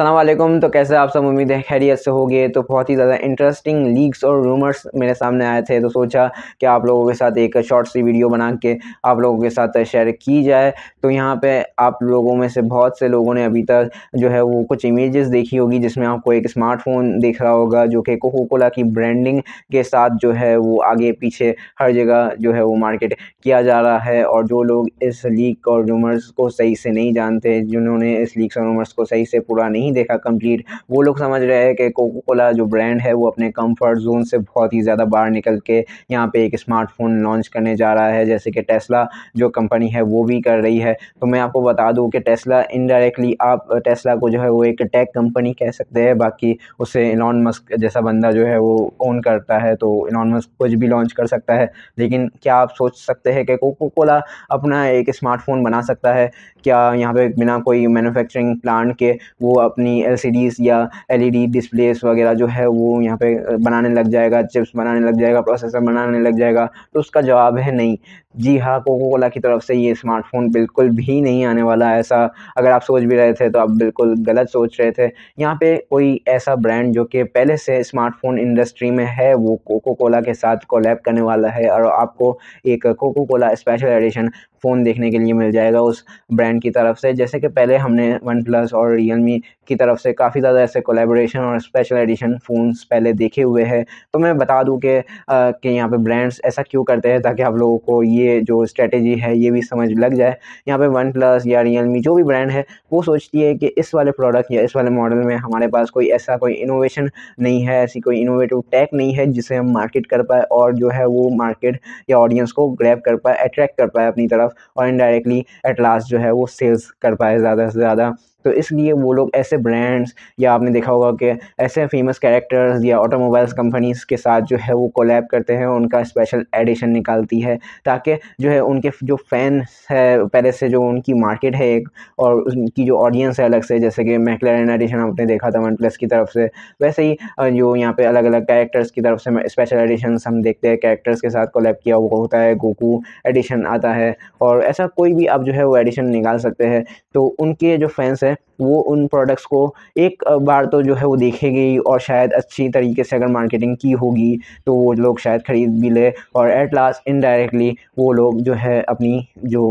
असलम तो कैसे आप सब उम्मीद है खैरियत से हो गए तो बहुत ही ज़्यादा इंटरेस्टिंग लीक्स और रूमर्स मेरे सामने आए थे तो सोचा कि आप लोगों के साथ एक शॉर्ट सी वीडियो बना के आप लोगों के साथ शेयर की जाए तो यहाँ पे आप लोगों में से बहुत से लोगों ने अभी तक जो है वो कुछ इमेजेस देखी होगी जिसमें आपको एक स्मार्टफोन देख रहा होगा जो कि कोको कोला की ब्रांडिंग के साथ जो है वो आगे पीछे हर जगह जो है वो मार्केट किया जा रहा है और जो लोग इस लीक और रूमर्स को सही से नहीं जानते जिन्होंने इस लीक्स और रूमर्स को सही से पूरा नहीं नहीं देखा कंप्लीट वो लोग समझ रहे हैं कि कोको कोला जो ब्रांड है वो अपने कंफर्ट जोन से बहुत ही ज़्यादा बाहर निकल के यहाँ पे एक स्मार्टफोन लॉन्च करने जा रहा है जैसे कि टेस्ला जो कंपनी है वो भी कर रही है तो मैं आपको बता दूँ कि टेस्ला इनडायरेक्टली आप टेस्ला को जो है वो एक टेक कंपनी कह सकते हैं बाकी उसे इलॉन मस्क जैसा बंदा जो है वो ओन करता है तो इलॉन मस्क कुछ भी लॉन्च कर सकता है लेकिन क्या आप सोच सकते हैं कि कोको कोला अपना एक स्मार्टफोन बना सकता है क्या यहाँ पे बिना कोई मैन्युफैक्चरिंग प्लांट के वो अपनी एल या एल डिस्प्लेस e वगैरह जो है वो यहाँ पर बनाने लग जाएगा चिप्स बनाने लग जाएगा प्रोसेसर बनाने लग जाएगा तो उसका जवाब है नहीं जी हाँ कोको कोला की तरफ से ये स्मार्टफ़ोन बिल्कुल भी नहीं आने वाला ऐसा अगर आप सोच भी रहे थे तो आप बिल्कुल गलत सोच रहे थे यहाँ पे कोई ऐसा ब्रांड जो कि पहले से स्मार्टफ़ोन इंडस्ट्री में है वो कोको कोला के साथ कोलैब करने वाला है और आपको एक Coca Cola special edition phone देखने के लिए मिल जाएगा उस ब्रांड की तरफ से जैसे कि पहले हमने वन प्लस और रियल मी की तरफ से काफ़ी ज़्यादा ऐसे कोलेबोरेशन और स्पेशल एडिशन फ़ोन्स पहले देखे हुए हैं तो मैं बता दूँ कि, कि यहाँ पे ब्रांड्स ऐसा क्यों करते हैं ताकि आप लोगों को ये ये जो स्ट्रेटेजी है ये भी समझ लग जाए यहाँ पे वन प्लस या रियल जो भी ब्रांड है वो सोचती है कि इस वाले प्रोडक्ट या इस वाले मॉडल में हमारे पास कोई ऐसा कोई इनोवेशन नहीं है ऐसी कोई इनोवेटिव टैक नहीं है जिसे हम मार्केट कर पाए और जो है वो मार्केट या ऑडियंस को ग्रैप कर पाए अट्रैक्ट कर पाए अपनी तरफ और इनडायरेक्टली एट लास्ट जो है वो सेल्स कर पाए ज़्यादा से ज़्यादा तो इसलिए वो लोग ऐसे ब्रांड्स या आपने देखा होगा कि ऐसे फेमस कैरेक्टर्स या ऑटोमोबाइल्स कंपनीज़ के साथ जो है वो कोलैब करते हैं उनका स्पेशल एडिशन निकालती है ताकि जो है उनके जो फैंस है पहले से जो उनकी मार्केट है एक और उनकी जो ऑडियंस है अलग से जैसे कि मैकलैन एडिशन आपने देखा था वन प्लस की तरफ से वैसे ही जो यहाँ पर अलग अलग कैरेक्टर्स की तरफ से स्पेशल एडिशन हम देखते हैं कैरेक्टर्स के साथ कोलैब किया हुआ होता है गोकू एडिशन आता है और ऐसा कोई भी आप जो है वो एडिशन निकाल सकते हैं तो उनके जो फैंस हैं है वो उन प्रोडक्ट्स को एक बार तो जो है वो देखेगी और शायद अच्छी तरीके से अगर मार्केटिंग की होगी तो वो लोग शायद ख़रीद भी ले और एट लास्ट इनडायरेक्टली वो लोग जो है अपनी जो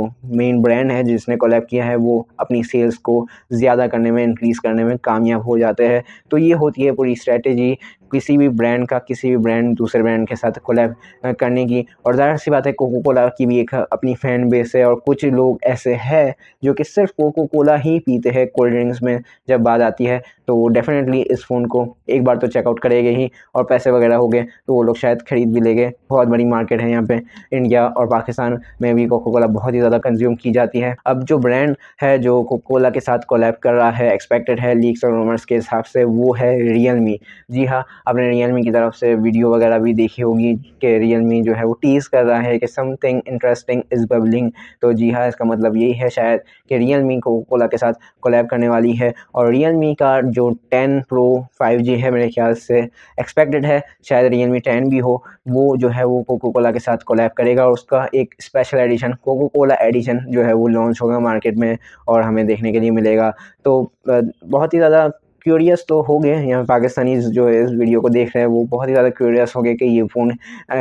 मेन ब्रांड है जिसने कोलैब किया है वो अपनी सेल्स को ज़्यादा करने में इंक्रीज़ करने में कामयाब हो जाते हैं तो ये होती है पूरी स्ट्रैटेजी किसी भी ब्रांड का किसी भी ब्रांड दूसरे ब्रांड के साथ कोलैब करने की और ज़ाहिर सी बात है कोको कोला की भी एक अपनी फ़ैन बेस है और कुछ लोग ऐसे हैं जो कि सिर्फ कोको कोला ही पीते हैं कोल्ड ड्रिंक्स में जब बात आती है तो डेफिनेटली इस फ़ोन को एक बार तो चेकआउट करेंगे ही और पैसे वगैरह हो गए तो वो लोग शायद ख़रीद भी लेंगे बहुत बड़ी मार्केट है यहाँ पर इंडिया और पाकिस्तान में भी कोको कोला बहुत ही ज़्यादा कंज्यूम की जाती है अब जो ब्रांड है जो कोको कोला के साथ कोलैब कर रहा है एक्सपेक्टेड है लीक्स और रूमर्स के हिसाब से वो है रियल मी जी हाँ आपने रियल की तरफ से वीडियो वगैरह भी देखी होगी कि रियल जो है वो टीज़ कर रहा है कि समथिंग इंटरेस्टिंग इज़ बबलिंग तो जी हाँ इसका मतलब यही है शायद कि रियल को कोला के साथ कोलैब करने वाली है और रियल का जो टेन प्रो फाइव जी है मेरे ख्याल से एक्सपेक्टेड है शायद रियल मी टेन भी हो वो जो है वो कोको कोला के साथ कोलैब करेगा और उसका एक special edition Coca Cola edition जो है वो लॉन्च होगा मार्केट में और हमें देखने के लिए मिलेगा तो बहुत ही ज़्यादा क्यूरियस तो हो गए यहाँ पाकिस्तानी जो है इस वीडियो को देख रहे हैं वो बहुत ही ज़्यादा क्यूरियस हो गए कि ये फ़ोन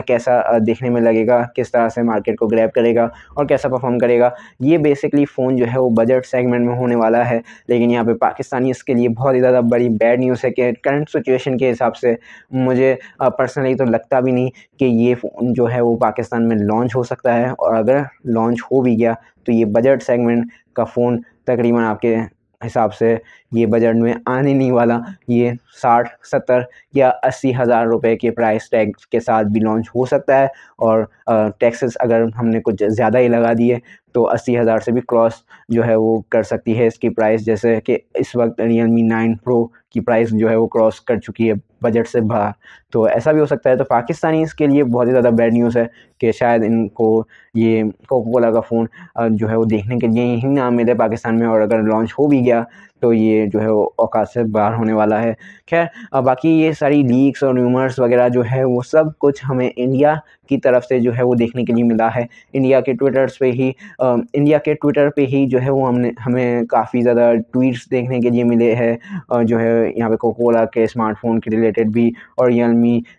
कैसा देखने में लगेगा किस तरह से मार्केट को ग्रैप करेगा और कैसा परफॉर्म करेगा ये बेसिकली फ़ोन जो है वो बजट सेगमेंट में होने वाला है लेकिन यहाँ पर पाकिस्तानी इसके लिए बहुत ही ज़्यादा बड़ी बैड न्यूज़ है कि करंट सिचुएशन के हिसाब से मुझे पर्सनली तो लगता भी नहीं कि ये फ़ोन जो है वो पाकिस्तान में लॉन्च हो सकता है और अगर लॉन्च हो भी गया तो ये बजट सेगमेंट का फ़ोन तकरीबन आपके हिसाब से ये बजट में आने नहीं वाला ये साठ सत्तर या अस्सी हज़ार रुपए के प्राइस टैग के साथ भी लॉन्च हो सकता है और टैक्सेस अगर हमने कुछ ज़्यादा ही लगा दिए तो अस्सी हज़ार से भी क्रॉस जो है वो कर सकती है इसकी प्राइस जैसे कि इस वक्त रियल मी नाइन प्रो की प्राइस जो है वो क्रॉस कर चुकी है बजट से बाहर तो ऐसा भी हो सकता है तो पाकिस्तानी इसके लिए बहुत ही ज़्यादा बैड न्यूज़ है कि शायद इनको ये कोको कोला का फ़ोन जो है वो देखने के लिए ही नाम मिले पाकिस्तान में और अगर लॉन्च हो भी गया तो ये जो है वो से बाहर होने वाला है खैर बाकी ये सारी लीक्स और न्यूमर्स वगैरह जो है वो सब कुछ हमें इंडिया की तरफ से जो है वो देखने के लिए मिला है इंडिया के ट्विटर्स पे ही आ, इंडिया के ट्विटर पे ही जो है वो हमने हमें काफ़ी ज़्यादा ट्वीट्स देखने के लिए मिले हैं जो है यहाँ पे कोकोला के स्मार्टफोन के रिलेटेड भी और रियल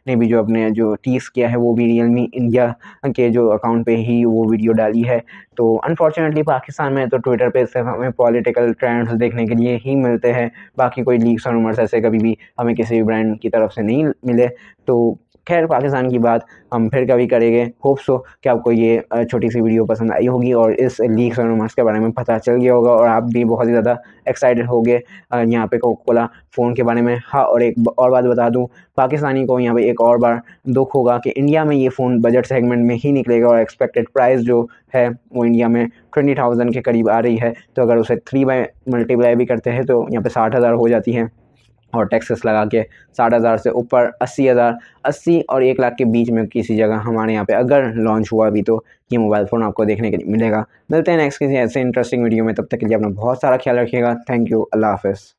ने भी जो अपने जो टीस किया है वो भी रियल इंडिया के जो अकाउंट पे ही वो वीडियो डाली है तो अनफॉर्चुनेटली पाकिस्तान में तो ट्विटर पे सिर्फ हमें पॉलिटिकल ट्रेंड्स देखने के लिए ही मिलते हैं बाकी कोई लीक्स और रूमर्स ऐसे कभी भी हमें किसी भी ब्रांड की तरफ से नहीं मिले तो खैर पाकिस्तान की बात हम फिर कभी करेंगे होप सो कि आपको ये छोटी सी वीडियो पसंद आई होगी और इस लीक और रूमर्स के बारे में पता चल गया होगा और आप भी बहुत ही ज़्यादा एक्साइटेड हो गए यहाँ पे कोको कोला फ़ोन के बारे में हाँ और एक और बात बता दूँ पाकिस्तानी को यहाँ पे एक और बार दुख होगा कि इंडिया में ये फ़ोन बजट सेगमेंट में ही निकलेगा और एक्सपेक्टेड प्राइस जो है वो इंडिया में ट्वेंटी थाउजेंड के करीब आ रही है तो अगर उसे थ्री बाई मल्टीप्लाई भी करते हैं तो यहाँ पर साठ हज़ार हो जाती है और टैक्सेस लगा के साठ हज़ार से ऊपर अस्सी हज़ार अस्सी और एक लाख के बीच में किसी जगह हमारे यहाँ पे अगर लॉन्च हुआ भी तो ये मोबाइल फ़ोन आपको देखने के लिए मिलेगा मिलते हैं नेक्स्ट किसी ऐसे इंटरेस्टिंग वीडियो में तब तक के लिए अपना बहुत सारा ख्याल रखिएगा थैंक यू अल्लाह हाफिज़